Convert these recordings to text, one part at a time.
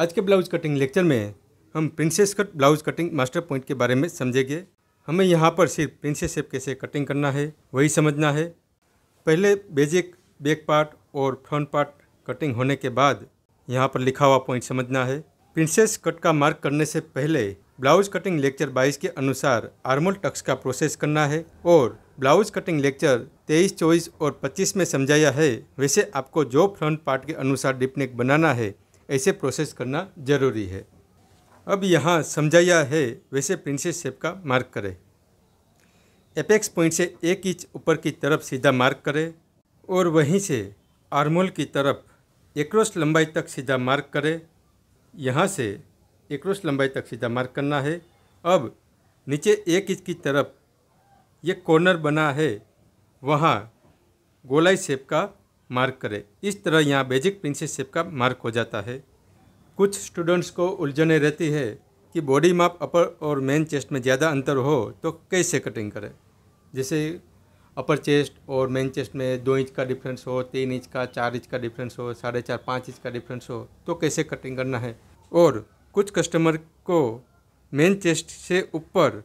आज के blouse cutting lecture में हम princess cut blouse cutting master point के बारे में समझेंगे हमें यहाँ पर सिर्फ प्रिंसेस शेप कैसे कटिंग करना है वही समझना है पहले बेजिक बैक पार्ट और फ्रंट पार्ट कटिंग होने के बाद यहाँ पर लिखा हुआ पॉइंट समझना है प्रिंसेस कट का मार्क करने से पहले ब्लाउज कटिंग लेक्चर 22 के अनुसार आर्मल टक्स का प्रोसेस करना है और ब्लाउज कटिंग लेक्चर 23, 24 और 25 में समझाया है वैसे आपको जो फ्रंट पार्ट के अनुसार डिपनेक बनाना है ऐसे प्रोसेस करना ज़रूरी है अब यहाँ समझाया है वैसे प्रिंसेस शेप का मार्क करें एपेक्स पॉइंट से एक इंच ऊपर की तरफ सीधा मार्क करें और वहीं से आर्मोल की तरफ एक्रोस लंबाई तक सीधा मार्क करें यहाँ से एक लंबाई तक सीधा मार्क करना है अब नीचे एक इंच की तरफ ये कॉर्नर बना है वहाँ गोलाई शेप का मार्क करें इस तरह यहाँ बेजिक प्रिंसिपशिप का मार्क हो जाता है कुछ स्टूडेंट्स को उलझने रहती है कि बॉडी माप अपर और मेन चेस्ट में ज़्यादा अंतर हो तो कैसे कटिंग करें जैसे अपर चेस्ट और मेन चेस्ट में दो इंच का डिफरेंस हो तीन इंच का चार इंच का डिफरेंस हो साढ़े चार पाँच इंच का डिफरेंस हो तो कैसे कटिंग करना है और कुछ कस्टमर को मेन चेस्ट से ऊपर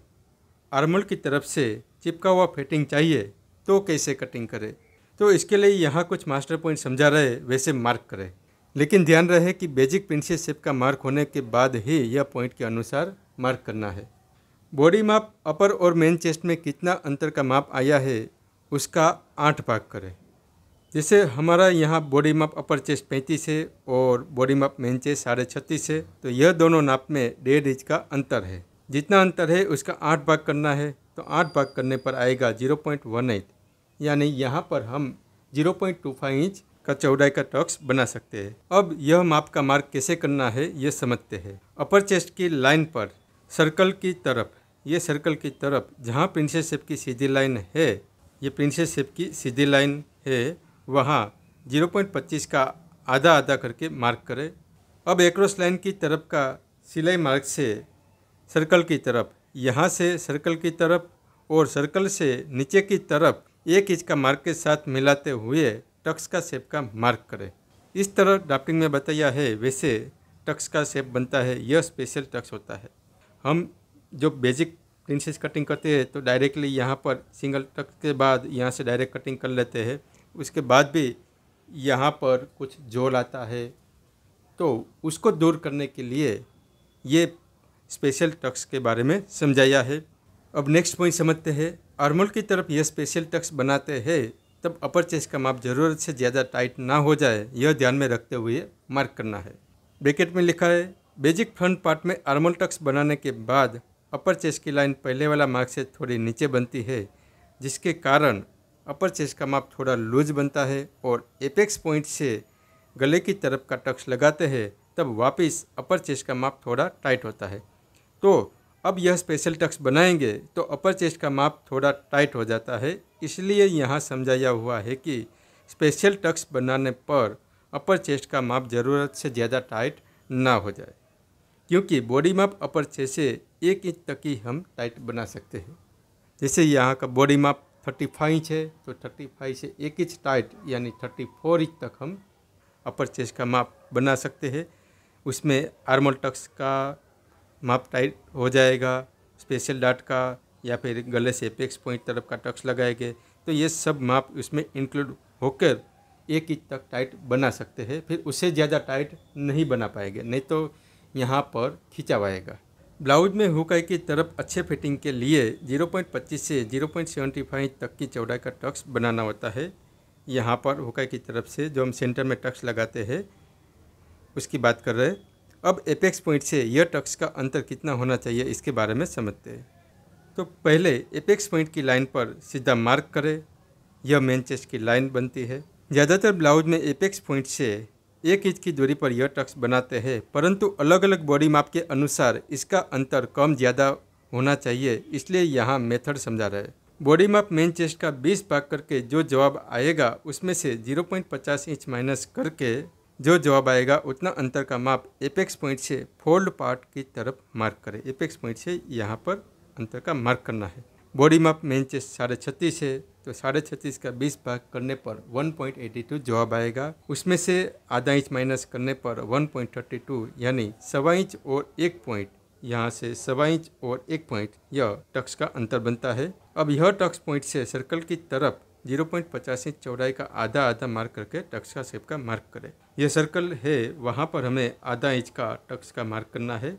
आर्मल की तरफ से चिपका हुआ फिटिंग चाहिए तो कैसे कटिंग करें तो इसके लिए यहाँ कुछ मास्टर पॉइंट समझा रहे वैसे मार्क करें लेकिन ध्यान रहे कि बेजिक शेप का मार्क होने के बाद ही यह पॉइंट के अनुसार मार्क करना है बॉडी माप अपर और मेन चेस्ट में कितना अंतर का माप आया है उसका आठ भाग करें जैसे हमारा यहाँ बॉडी माप अपर चेस्ट पैंतीस है और बॉडी माप मेन चेस्ट साढ़े छत्तीस है तो यह दोनों नाप में डेढ़ इंच का अंतर है जितना अंतर है उसका आठ भाग करना है तो आठ भाग करने पर आएगा जीरो पॉइंट वन एट यानी यहाँ पर हम 0.25 इंच का चौड़ाई का टॉक्स बना सकते हैं अब यह माप का मार्ग कैसे करना है ये समझते हैं अपर चेस्ट की लाइन पर सर्कल की तरफ ये सर्कल की तरफ जहाँ प्रिंसेस शेप की सीधी लाइन है ये प्रिंसेस शेप की सीधी लाइन है वहाँ 0.25 का आधा आधा करके मार्क करें अब एक्रॉस लाइन की तरफ का सिलाई मार्क से सर्कल की तरफ यहाँ से सर्कल की तरफ और सर्कल से नीचे की तरफ एक इंच का मार्क के साथ मिलाते हुए टक्स का शेप का मार्क करें इस तरह ड्राफ्टिंग में बताया है वैसे टक्स का शेप बनता है यह स्पेशल टक्स होता है हम जो बेसिक प्रिंसेस कटिंग करते हैं तो डायरेक्टली यहाँ पर सिंगल टक्स के बाद यहाँ से डायरेक्ट कटिंग कर लेते हैं उसके बाद भी यहाँ पर कुछ जोल आता है तो उसको दूर करने के लिए ये स्पेशल टक्स के बारे में समझाया है अब नेक्स्ट पॉइंट समझते हैं आर्मोल की तरफ यह स्पेशल टक्स बनाते हैं तब अपर चेस्ट का माप जरूरत से ज़्यादा टाइट ना हो जाए यह ध्यान में रखते हुए मार्क करना है ब्रेकेट में लिखा है बेजिक फ्रंट पार्ट में आर्मोल टक्स बनाने के बाद अपर चेस्ट की लाइन पहले वाला मार्क से थोड़ी नीचे बनती है जिसके कारण अपर चेस्ट का माप थोड़ा लूज बनता है और एपेक्स पॉइंट से गले की तरफ का टक्स लगाते हैं तब वापस अपर चेस्ट का माप थोड़ा टाइट होता है तो अब यह स्पेशल टक्स बनाएंगे तो अपर चेस्ट का माप थोड़ा टाइट हो जाता है इसलिए यहाँ समझाया हुआ है कि स्पेशल टक्स बनाने पर अपर चेस्ट का माप ज़रूरत से ज़्यादा टाइट ना हो जाए क्योंकि बॉडी माप अपर चेस्ट से एक इंच तक ही हम टाइट बना सकते हैं जैसे यहाँ का बॉडी माप थर्टी फाइव इंच है तो थर्टी फाइव से एक इंच टाइट यानी थर्टी फोर इंच तक हम अपर चेस्ट का माप बना सकते हैं उसमें आर्मल टक्स का माप टाइट हो जाएगा स्पेशल डाट का या फिर गले से पेक्स पॉइंट तरफ का टक्स लगाएंगे तो ये सब माप उसमें इंक्लूड होकर एक इंच तक टाइट बना सकते हैं फिर उससे ज़्यादा टाइट नहीं बना पाएंगे नहीं तो यहाँ पर खिंचावाएगा ब्लाउज में हुकाई की तरफ अच्छे फिटिंग के लिए 0.25 से 0.75 तक की चौड़ाई का टक्स बनाना होता है यहाँ पर हुकाई की तरफ से जो हम सेंटर में टक्स लगाते हैं उसकी बात कर रहे हैं अब एपेक्स पॉइंट से यह टक्स का अंतर कितना होना चाहिए इसके बारे में समझते हैं तो पहले एपेक्स पॉइंट की लाइन पर सीधा मार्क करें यह मेन चेस्ट की लाइन बनती है ज़्यादातर ब्लाउज में एपेक्स पॉइंट से एक इंच की दूरी पर यह टक्स बनाते हैं परंतु अलग अलग बॉडी माप के अनुसार इसका अंतर कम ज़्यादा होना चाहिए इसलिए यहाँ मेथड समझा रहे बॉडी माप मेन चेस्ट का 20 भाग करके जो जवाब आएगा उसमें से 0.50 इंच माइनस करके जो जवाब आएगा उतना अंतर का माप एपेक्स पॉइंट से फोल्ड पार्ट की तरफ मार्क करें एपेक्स पॉइंट से यहाँ पर अंतर का मार्क करना है बॉडी माप मेन चेस्ट साढ़े छत्तीस है तो साढ़े छत्तीस का बीस भाग करने पर वन पॉइंट एटी टू जवाब आएगा उसमें से आधा इंच माइनस करने पर वन पॉइंट थर्टी टू यानी सवा इंच और एक पॉइंट यहाँ से सवा इंच और एक पॉइंट यह टक्स का अंतर बनता है अब यह टक्स पॉइंट से सर्कल की तरफ जीरो पॉइंट पचासी चौड़ाई का आधा आधा मार्क करके टक्स का शेप का मार्क करें यह सर्कल है वहाँ पर हमें आधा इंच का टक्स का मार्क करना है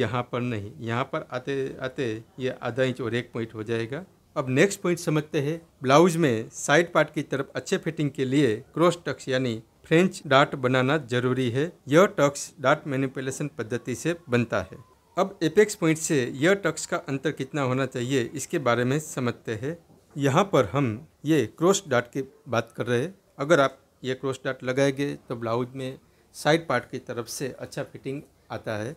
यहाँ पर नहीं यहाँ पर आते आते ये आधा इंच और एक पॉइंट हो जाएगा अब नेक्स्ट पॉइंट समझते हैं ब्लाउज में साइड पार्ट की तरफ अच्छे फिटिंग के लिए क्रॉस टक्स यानी फ्रेंच डाट बनाना जरूरी है यह टक्स डाट मैनिपुलेशन पद्धति से बनता है अब एपेक्स पॉइंट से यह टक्स का अंतर कितना होना चाहिए इसके बारे में समझते हैं यहाँ पर हम ये क्रॉस डाट की बात कर रहे हैं अगर आप ये क्रॉस डाट लगाएंगे तो ब्लाउज में साइड पार्ट की तरफ से अच्छा फिटिंग आता है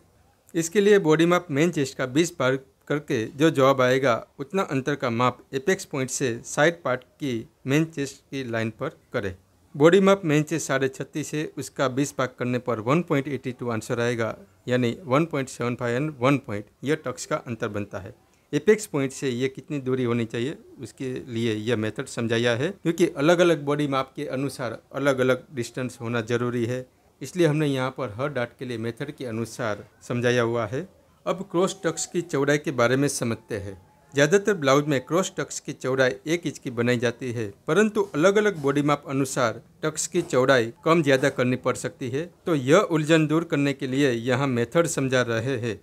इसके लिए बॉडी माप मेन चेस्ट का 20 पार करके जो जवाब आएगा उतना अंतर का माप एपेक्स पॉइंट से साइड पार्ट की मेन चेस्ट की लाइन पर करें बॉडी माप मेन चेस्ट साढ़े छत्तीस है उसका 20 पार्क करने पर 1.82 आंसर आएगा यानी 1.75 एंड 1 पॉइंट यह टक्स का अंतर बनता है एपेक्स पॉइंट से ये कितनी दूरी होनी चाहिए उसके लिए यह मेथड समझाया है क्योंकि अलग अलग बॉडी माप के अनुसार अलग अलग डिस्टेंस होना जरूरी है इसलिए हमने यहाँ पर हर डाट के लिए मेथड के अनुसार समझाया हुआ है अब क्रॉस टक्स की चौड़ाई के बारे में समझते हैं ज़्यादातर ब्लाउज में क्रॉस टक्स की चौड़ाई एक इंच की बनाई जाती है परंतु अलग अलग बॉडी माप अनुसार टक्स की चौड़ाई कम ज़्यादा करनी पड़ सकती है तो यह उलझन दूर करने के लिए यहाँ मेथड समझा रहे हैं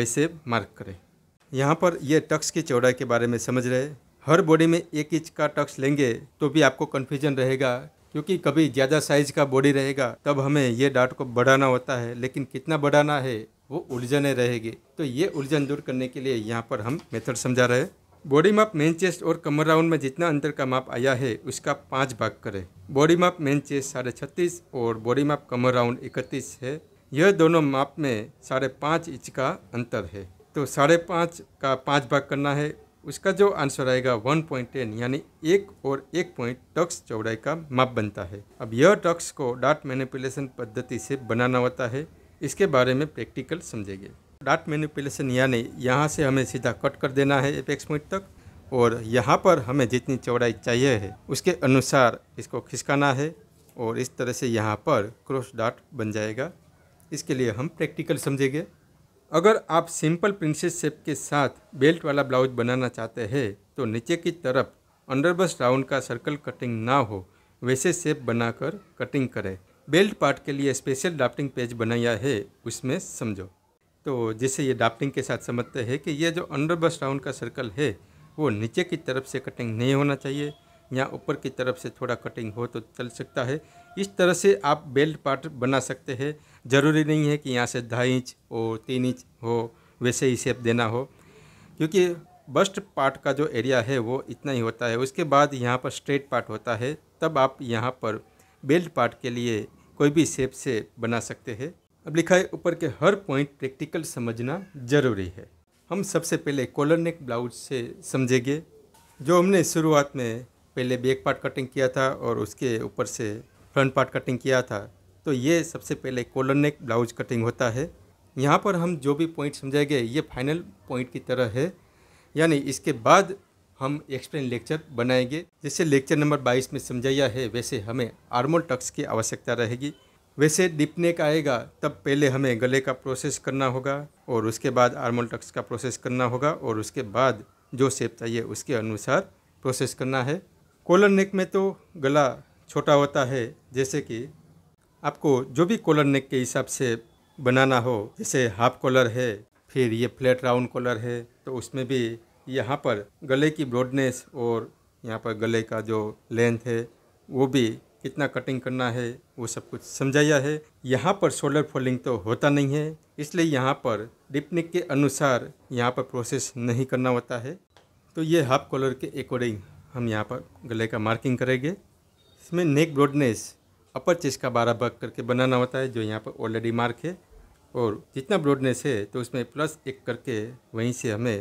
वैसे मार्क करें यहाँ पर यह टक्स की चौड़ाई के बारे में समझ रहे हर बॉडी में एक इंच का टक्स लेंगे तो भी आपको कन्फ्यूजन रहेगा क्योंकि कभी ज़्यादा साइज का बॉडी रहेगा तब हमें यह डाट को बढ़ाना होता है लेकिन कितना बढ़ाना है वो उलझने रहेगी तो ये उलझन दूर करने के लिए यहाँ पर हम मेथड समझा रहे हैं बॉडी माप मेन चेस्ट और कमर राउंड में जितना अंतर का माप आया है उसका पाँच भाग करें बॉडी माप मेन चेस्ट साढ़े छत्तीस और बॉडी माप कमर राउंड इकतीस है यह दोनों माप में साढ़े पाँच इंच का अंतर है तो साढ़े पाँच का पाँच भाग करना है उसका जो आंसर आएगा वन पॉइंट टेन यानी एक और एक पॉइंट टक्स चौड़ाई का माप बनता है अब यह टक्स को डाट मैनिपुलेशन पद्धति से बनाना होता है इसके बारे में प्रैक्टिकल समझेंगे डाट मैनिपुलेशन यानी यहाँ से हमें सीधा कट कर देना है एपेक्स पॉइंट तक और यहाँ पर हमें जितनी चौड़ाई चाहिए है उसके अनुसार इसको खिसकाना है और इस तरह से यहाँ पर क्रॉस डाट बन जाएगा इसके लिए हम प्रैक्टिकल समझेंगे अगर आप सिंपल प्रिंसेस शेप के साथ बेल्ट वाला ब्लाउज बनाना चाहते हैं तो नीचे की तरफ अंडरबस राउंड का सर्कल कटिंग ना हो वैसे शेप बनाकर कटिंग करें बेल्ट पार्ट के लिए स्पेशल ड्राफ्टिंग पेज बनाया है उसमें समझो तो जैसे ये ड्राफ्टिंग के साथ समझते हैं कि ये जो अंडरबस राउंड का सर्कल है वो नीचे की तरफ से कटिंग नहीं होना चाहिए या ऊपर की तरफ से थोड़ा कटिंग हो तो चल सकता है इस तरह से आप बेल्ट पार्ट बना सकते हैं ज़रूरी नहीं है कि यहाँ से ढाई इंच हो तीन इंच हो वैसे ही शेप देना हो क्योंकि बस्ट पार्ट का जो एरिया है वो इतना ही होता है उसके बाद यहाँ पर स्ट्रेट पार्ट होता है तब आप यहाँ पर बेल्ट पार्ट के लिए कोई भी शेप से बना सकते हैं अब लिखा है ऊपर के हर पॉइंट प्रैक्टिकल समझना ज़रूरी है हम सबसे पहले कॉलर नेक ब्लाउज से समझेंगे जो हमने शुरुआत में पहले बैक पार्ट कटिंग किया था और उसके ऊपर से फ्रंट पार्ट कटिंग किया था तो ये सबसे पहले कॉलर नेक ब्लाउज कटिंग होता है यहाँ पर हम जो भी पॉइंट समझाएंगे ये फाइनल पॉइंट की तरह है यानी इसके बाद हम एक्सप्लेन लेक्चर बनाएंगे जैसे लेक्चर नंबर 22 में समझाया है वैसे हमें आर्मोल टक्स की आवश्यकता रहेगी वैसे डिपने का आएगा तब पहले हमें गले का प्रोसेस करना होगा और उसके बाद आर्मोल टक्स का प्रोसेस करना होगा और उसके बाद जो सेप चाहिए उसके अनुसार प्रोसेस करना है कोलर नेक में तो गला छोटा होता है जैसे कि आपको जो भी कॉलर नेक के हिसाब से बनाना हो जैसे हाफ कॉलर है फिर ये फ्लैट राउंड कॉलर है तो उसमें भी यहाँ पर गले की ब्रॉडनेस और यहाँ पर गले का जो लेंथ है वो भी कितना कटिंग करना है वो सब कुछ समझाया है यहाँ पर शोल्डर फोल्डिंग तो होता नहीं है इसलिए यहाँ पर डिपनिक के अनुसार यहाँ पर प्रोसेस नहीं करना होता है तो ये हाफ कॉलर के अकॉर्डिंग हम यहाँ पर गले का मार्किंग करेंगे इसमें नेक ब्रॉडनेस अपर चेस्ट का बारह भाग करके बनाना होता है जो यहाँ पर ऑलरेडी मार्क है और जितना ब्रॉडनेस है तो उसमें प्लस एक करके वहीं से हमें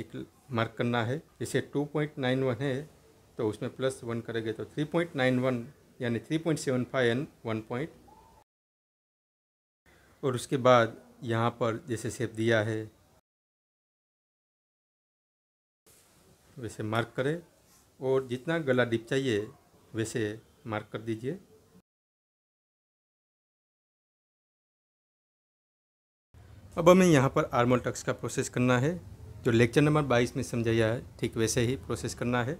एक मार्क करना है जैसे टू पॉइंट नाइन वन है तो उसमें प्लस वन करेंगे तो थ्री पॉइंट नाइन वन यानी three point seven five and one point और उसके बाद यहाँ पर जैसे सेप दिया है वैसे मार्क करें और जितना गला डिप चाहिए वैसे मार्क कर दीजिए अब हमें यहाँ पर आर्मोल टक्स का प्रोसेस करना है जो लेक्चर नंबर 22 में समझाया है ठीक वैसे ही प्रोसेस करना है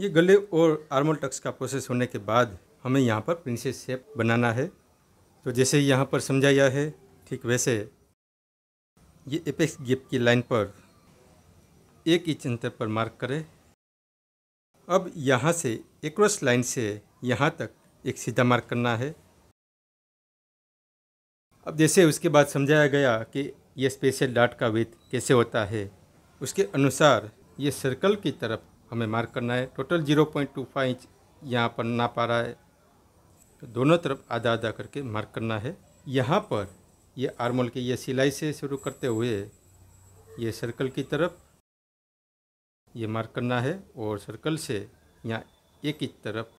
ये गले और आर्मल टक्स का प्रोसेस होने के बाद हमें यहाँ पर प्रिंसेस शेप बनाना है तो जैसे यहाँ पर समझाया है ठीक वैसे ये एपेक्स गेप की लाइन पर एक इंच अंतर पर मार्क करें अब यहाँ से एक्रॉस लाइन से यहाँ तक एक सीधा मार्क करना है अब जैसे उसके बाद समझाया गया कि ये स्पेशल डाट का वेथ कैसे होता है उसके अनुसार ये सर्कल की तरफ हमें मार्क करना है total zero point two five inch यहाँ पर ना पा रहा है तो दोनों तरफ आधा आधा करके मार्क करना है यहाँ पर ये आर्मोल की ये सिलाई से शुरू करते हुए ये सर्कल की तरफ ये मार्क करना है और सर्कल से यहाँ एक इंच तरफ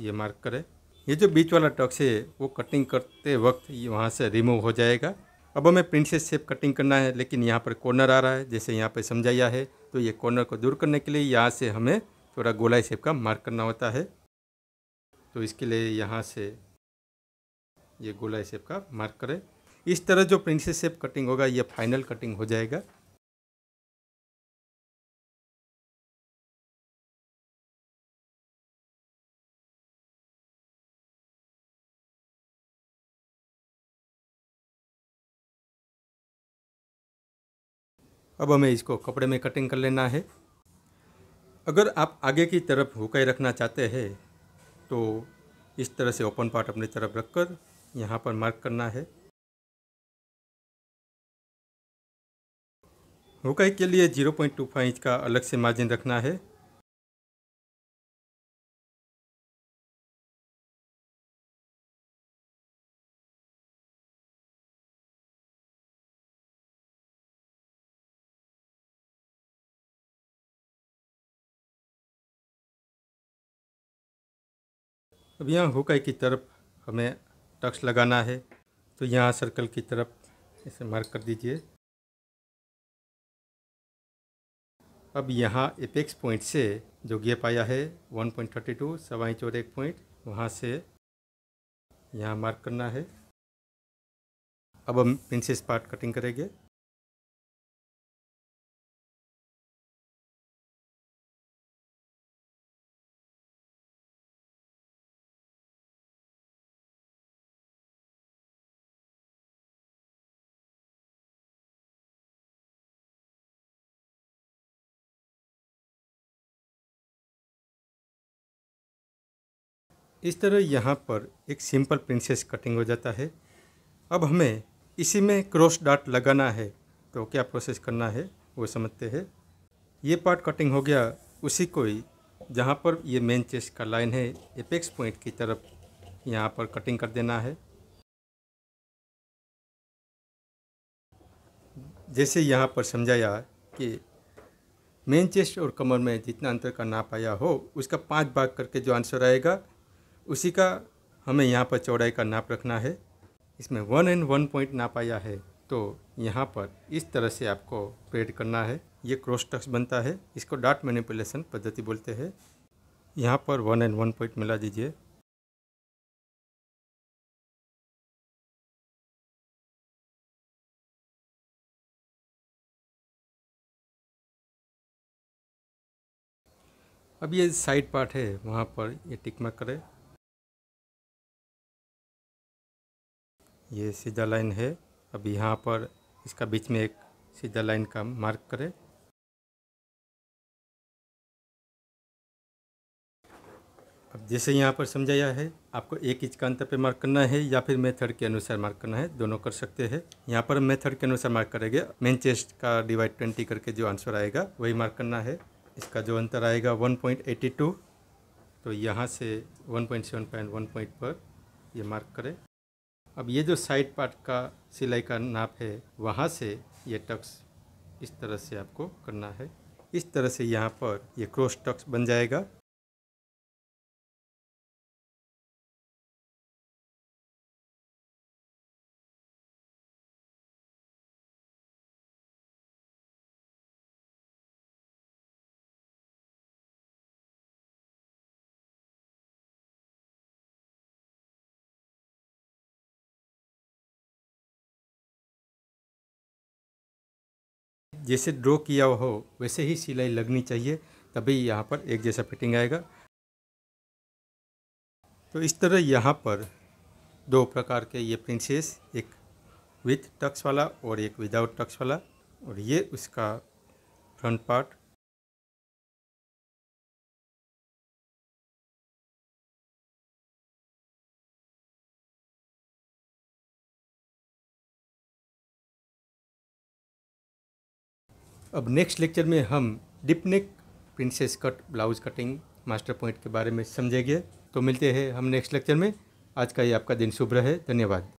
ये मार्क करें ये जो बीच वाला टक्स है वो कटिंग करते वक्त ये वहाँ से रिमूव हो जाएगा अब हमें प्रिंसेस शेप कटिंग करना है लेकिन यहाँ पर कॉर्नर आ रहा है जैसे यहाँ पर समझाया है तो ये कॉर्नर को दूर करने के लिए यहाँ से हमें थोड़ा गोलाई शेप का मार्क करना होता है तो इसके लिए यहाँ से ये गोलाई शेप का मार्क करें इस तरह जो प्रिंसेस शेप कटिंग होगा ये फाइनल कटिंग हो जाएगा अब हमें इसको कपड़े में कटिंग कर लेना है अगर आप आगे की तरफ हुकाई रखना चाहते हैं तो इस तरह से ओपन पार्ट अपनी तरफ रखकर यहाँ पर मार्क करना है हुकाई के लिए 0.25 इंच का अलग से मार्जिन रखना है अब यहाँ हुकाई की तरफ हमें टक्स लगाना है तो यहाँ सर्कल की तरफ इसे मार्क कर दीजिए अब यहाँ एपेक्स पॉइंट से जो गैप आया है 1.32 पॉइंट थर्टी सवा इंच और एक पॉइंट वहाँ से यहाँ मार्क करना है अब हम पिन पार्ट कटिंग करेंगे इस तरह यहाँ पर एक सिंपल प्रिंसेस कटिंग हो जाता है अब हमें इसी में क्रॉस डाट लगाना है तो क्या प्रोसेस करना है वो समझते हैं ये पार्ट कटिंग हो गया उसी को ही जहाँ पर ये मेन चेस्ट का लाइन है एपेक्स पॉइंट की तरफ यहाँ पर कटिंग कर देना है जैसे यहाँ पर समझाया कि मेन चेस्ट और कमर में जितना अंतर का नाप आया हो उसका पांच भाग करके जो आंसर आएगा उसी का हमें यहाँ पर चौड़ाई का नाप रखना है इसमें वन एंड वन पॉइंट नाप आया है तो यहाँ पर इस तरह से आपको पेड करना है ये क्रॉस टक्स बनता है इसको डाट मैनिपुलेशन पद्धति बोलते हैं यहाँ पर वन एंड वन पॉइंट मिला दीजिए अब ये साइड पार्ट है वहाँ पर ये टिक मार करें ये सीधा लाइन है अब यहाँ पर इसका बीच में एक सीधा लाइन का मार्क करें अब जैसे यहाँ पर समझाया है आपको एक इंच का अंतर पे मार्क करना है या फिर मेथड के अनुसार मार्क करना है दोनों कर सकते हैं यहाँ पर मेथड के अनुसार मार्क करेंगे मेन चेस्ट का डिवाइड ट्वेंटी करके जो आंसर आएगा वही मार्क करना है इसका जो अंतर आएगा वन पॉइंट टू तो यहाँ से सेवन पॉइंट वन पॉइंट पर ये मार्क करें अब ये जो साइड पार्ट का सिलाई का नाप है वहाँ से ये टक्स इस तरह से आपको करना है इस तरह से यहाँ पर ये क्रॉस टक्स बन जाएगा जैसे ड्रॉ किया हो वैसे ही सिलाई लगनी चाहिए तभी यहाँ पर एक जैसा फिटिंग आएगा तो इस तरह यहाँ पर दो प्रकार के ये प्रिंसेस एक विथ टक्स वाला और एक विदाउट टक्स वाला और ये उसका फ्रंट पार्ट अब नेक्स्ट लेक्चर में हम deep neck princess cut blouse cutting master point के बारे में समझेंगे तो मिलते हैं हम नेक्स्ट लेक्चर में आज का ये आपका दिन शुभ रहे धन्यवाद